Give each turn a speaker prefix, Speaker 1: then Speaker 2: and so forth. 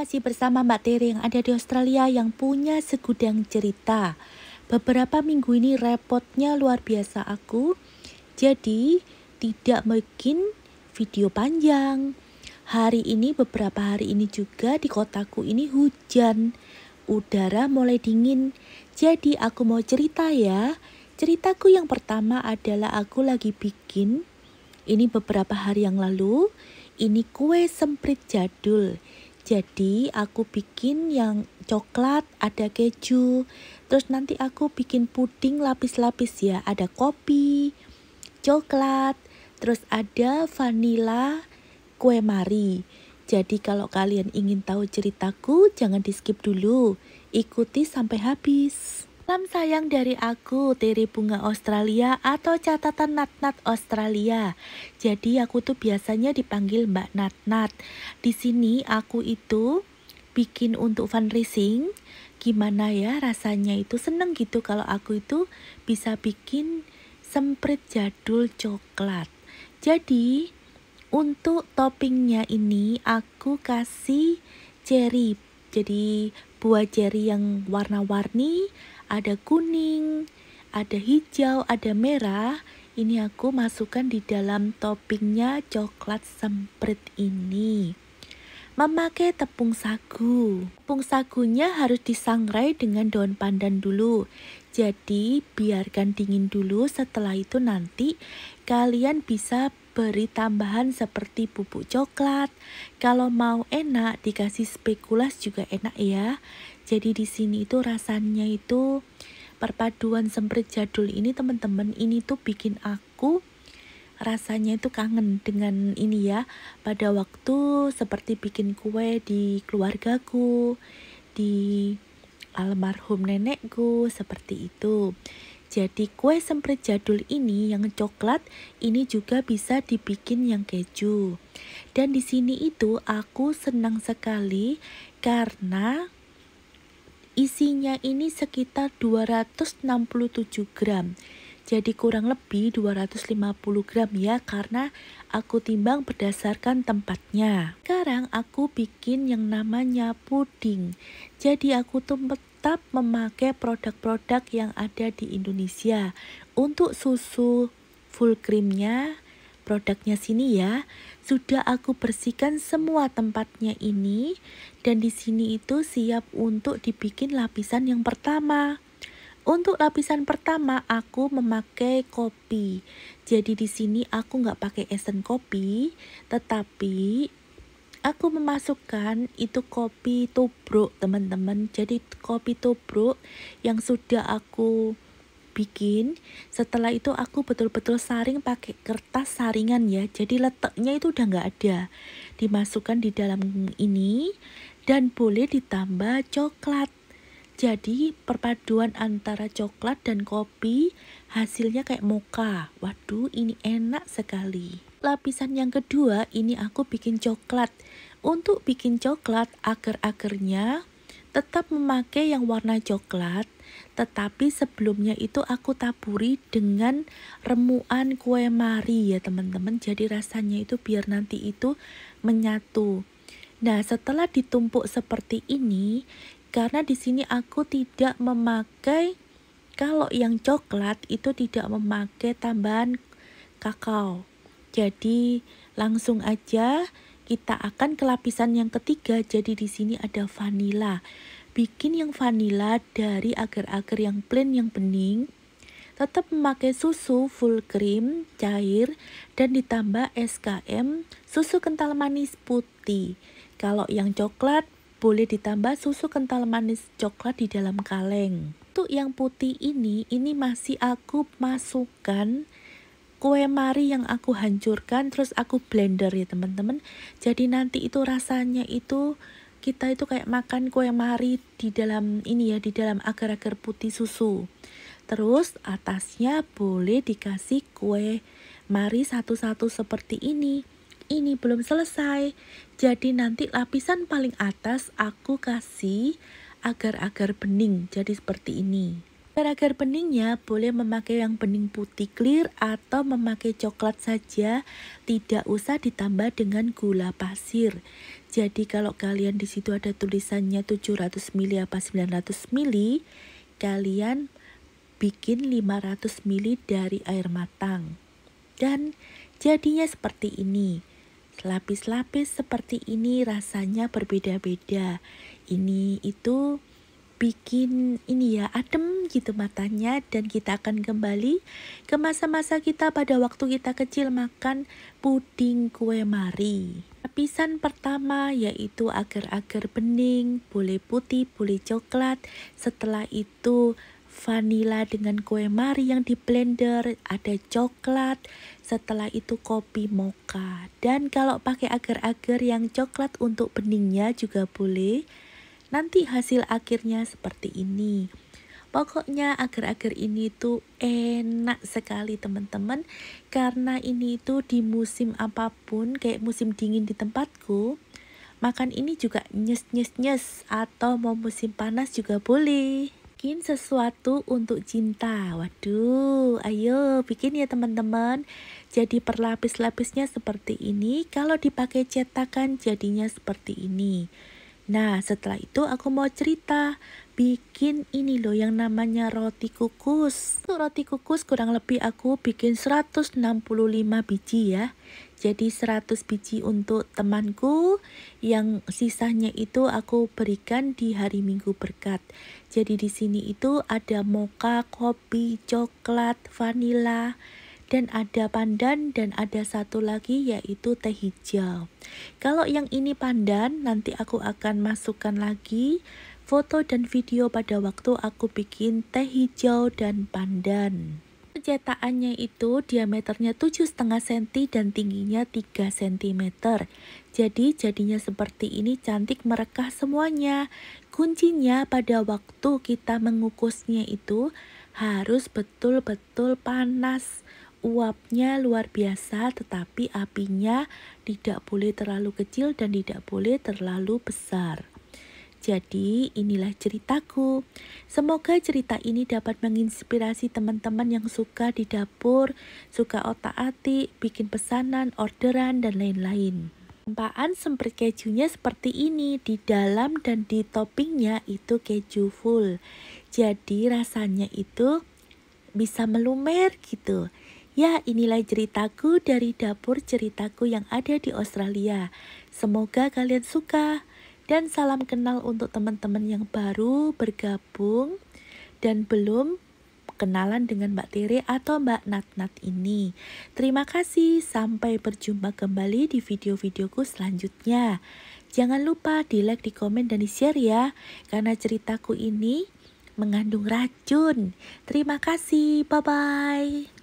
Speaker 1: masih bersama Mbak Tere yang ada di Australia yang punya segudang cerita. Beberapa minggu ini repotnya luar biasa aku. Jadi tidak mungkin video panjang. Hari ini beberapa hari ini juga di kotaku ini hujan. Udara mulai dingin. Jadi aku mau cerita ya. Ceritaku yang pertama adalah aku lagi bikin ini beberapa hari yang lalu ini kue semprit jadul jadi aku bikin yang coklat, ada keju. Terus nanti aku bikin puding lapis-lapis ya, ada kopi, coklat, terus ada vanilla kue mari. Jadi kalau kalian ingin tahu ceritaku, jangan di skip dulu. Ikuti sampai habis. Salam sayang dari aku, tiri Bunga Australia atau catatan Nat-Nat Australia. Jadi aku tuh biasanya dipanggil Mbak Nat-Nat. Di sini aku itu bikin untuk fundraising. Gimana ya rasanya itu seneng gitu kalau aku itu bisa bikin semprit jadul coklat. Jadi untuk toppingnya ini aku kasih cherry jadi buah cherry yang warna-warni ada kuning, ada hijau, ada merah. Ini aku masukkan di dalam toppingnya coklat semprit ini. Memakai tepung sagu. Tepung sagunya harus disangrai dengan daun pandan dulu. Jadi biarkan dingin dulu setelah itu nanti kalian bisa beri tambahan seperti bubuk coklat. Kalau mau enak dikasih spekulas juga enak ya. Jadi di sini itu rasanya itu perpaduan semprit jadul ini teman-teman ini tuh bikin aku rasanya itu kangen dengan ini ya pada waktu seperti bikin kue di keluargaku di almarhum nenekku seperti itu jadi kue semprit jadul ini yang coklat ini juga bisa dibikin yang keju. Dan di sini itu aku senang sekali karena isinya ini sekitar 267 gram. Jadi kurang lebih 250 gram ya karena aku timbang berdasarkan tempatnya. Sekarang aku bikin yang namanya puding. Jadi aku tumpet tetap memakai produk-produk yang ada di Indonesia. Untuk susu full creamnya, produknya sini ya. Sudah aku bersihkan semua tempatnya ini dan di sini itu siap untuk dibikin lapisan yang pertama. Untuk lapisan pertama aku memakai kopi. Jadi di sini aku nggak pakai esen kopi, tetapi aku memasukkan itu kopi tubruk teman-teman jadi kopi tubruk yang sudah aku bikin setelah itu aku betul-betul saring pakai kertas saringan ya jadi letaknya itu udah nggak ada dimasukkan di dalam ini dan boleh ditambah coklat jadi perpaduan antara coklat dan kopi hasilnya kayak moka waduh ini enak sekali lapisan yang kedua ini aku bikin coklat. Untuk bikin coklat, akar-akarnya tetap memakai yang warna coklat, tetapi sebelumnya itu aku taburi dengan remuan kue mari ya teman-teman. Jadi rasanya itu biar nanti itu menyatu. Nah, setelah ditumpuk seperti ini, karena di sini aku tidak memakai kalau yang coklat itu tidak memakai tambahan kakao. Jadi langsung aja kita akan ke lapisan yang ketiga. Jadi di sini ada vanila. Bikin yang vanila dari agar-agar yang plain yang bening. Tetap memakai susu full cream cair dan ditambah SKM susu kental manis putih. Kalau yang coklat boleh ditambah susu kental manis coklat di dalam kaleng. Untuk yang putih ini, ini masih aku masukkan kue mari yang aku hancurkan terus aku blender ya teman-teman jadi nanti itu rasanya itu kita itu kayak makan kue mari di dalam ini ya di dalam agar-agar putih susu terus atasnya boleh dikasih kue mari satu-satu seperti ini ini belum selesai jadi nanti lapisan paling atas aku kasih agar-agar bening jadi seperti ini Agar peningnya boleh memakai yang bening putih clear atau memakai coklat saja, tidak usah ditambah dengan gula pasir. Jadi kalau kalian di situ ada tulisannya 700 ml apa 900 ml, kalian bikin 500 ml dari air matang. Dan jadinya seperti ini. Lapis-lapis seperti ini rasanya berbeda-beda. Ini itu bikin ini ya adem gitu matanya dan kita akan kembali ke masa-masa kita pada waktu kita kecil makan puding kue mari. Lapisan pertama yaitu agar-agar bening, boleh putih, boleh coklat. Setelah itu vanila dengan kue mari yang di blender, ada coklat, setelah itu kopi mocha. Dan kalau pakai agar-agar yang coklat untuk beningnya juga boleh nanti hasil akhirnya seperti ini. Pokoknya agar-agar ini tuh enak sekali teman-teman Karena ini tuh di musim apapun kayak musim dingin di tempatku Makan ini juga nyes-nyes-nyes atau mau musim panas juga boleh Bikin sesuatu untuk cinta Waduh, ayo bikin ya teman-teman Jadi perlapis-lapisnya seperti ini Kalau dipakai cetakan jadinya seperti ini Nah, setelah itu aku mau cerita bikin ini loh yang namanya roti kukus. Untuk roti kukus kurang lebih aku bikin 165 biji ya. Jadi 100 biji untuk temanku, yang sisanya itu aku berikan di hari Minggu berkat. Jadi di sini itu ada moka, kopi, coklat, vanila, dan ada pandan dan ada satu lagi yaitu teh hijau. Kalau yang ini pandan, nanti aku akan masukkan lagi foto dan video pada waktu aku bikin teh hijau dan pandan. Cetakannya itu diameternya 7,5 cm dan tingginya 3 cm. Jadi jadinya seperti ini cantik merekah semuanya. Kuncinya pada waktu kita mengukusnya itu harus betul-betul panas uapnya luar biasa tetapi apinya tidak boleh terlalu kecil dan tidak boleh terlalu besar. Jadi inilah ceritaku. Semoga cerita ini dapat menginspirasi teman-teman yang suka di dapur, suka otak-atik, bikin pesanan, orderan, dan lain-lain. Tempaan semper kejunya seperti ini, di dalam dan di toppingnya itu keju full. Jadi rasanya itu bisa melumer gitu. Ya, inilah ceritaku dari dapur ceritaku yang ada di Australia. Semoga kalian suka. Dan salam kenal untuk teman-teman yang baru bergabung dan belum kenalan dengan Mbak Tere atau Mbak Natnat ini. Terima kasih, sampai berjumpa kembali di video-videoku selanjutnya. Jangan lupa di like, di komen, dan di share ya, karena ceritaku ini mengandung racun. Terima kasih, bye-bye.